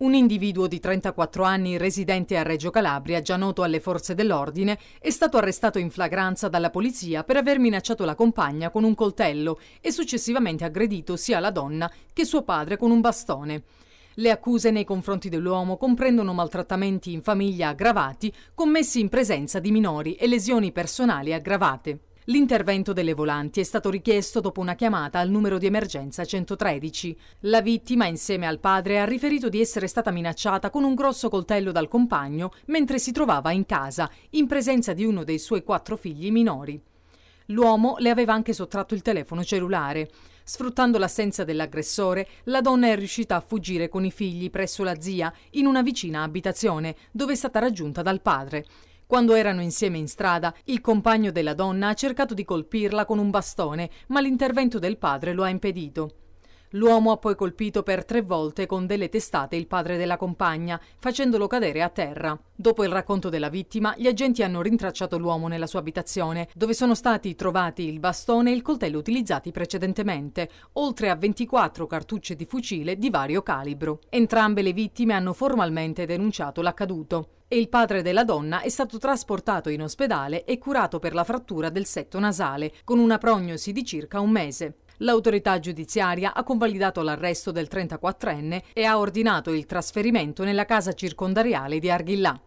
Un individuo di 34 anni residente a Reggio Calabria, già noto alle forze dell'ordine, è stato arrestato in flagranza dalla polizia per aver minacciato la compagna con un coltello e successivamente aggredito sia la donna che suo padre con un bastone. Le accuse nei confronti dell'uomo comprendono maltrattamenti in famiglia aggravati commessi in presenza di minori e lesioni personali aggravate. L'intervento delle volanti è stato richiesto dopo una chiamata al numero di emergenza 113. La vittima, insieme al padre, ha riferito di essere stata minacciata con un grosso coltello dal compagno mentre si trovava in casa, in presenza di uno dei suoi quattro figli minori. L'uomo le aveva anche sottratto il telefono cellulare. Sfruttando l'assenza dell'aggressore, la donna è riuscita a fuggire con i figli presso la zia in una vicina abitazione, dove è stata raggiunta dal padre. Quando erano insieme in strada, il compagno della donna ha cercato di colpirla con un bastone, ma l'intervento del padre lo ha impedito. L'uomo ha poi colpito per tre volte con delle testate il padre della compagna, facendolo cadere a terra. Dopo il racconto della vittima, gli agenti hanno rintracciato l'uomo nella sua abitazione, dove sono stati trovati il bastone e il coltello utilizzati precedentemente, oltre a 24 cartucce di fucile di vario calibro. Entrambe le vittime hanno formalmente denunciato l'accaduto e il padre della donna è stato trasportato in ospedale e curato per la frattura del setto nasale, con una prognosi di circa un mese. L'autorità giudiziaria ha convalidato l'arresto del 34enne e ha ordinato il trasferimento nella casa circondariale di Arghillà.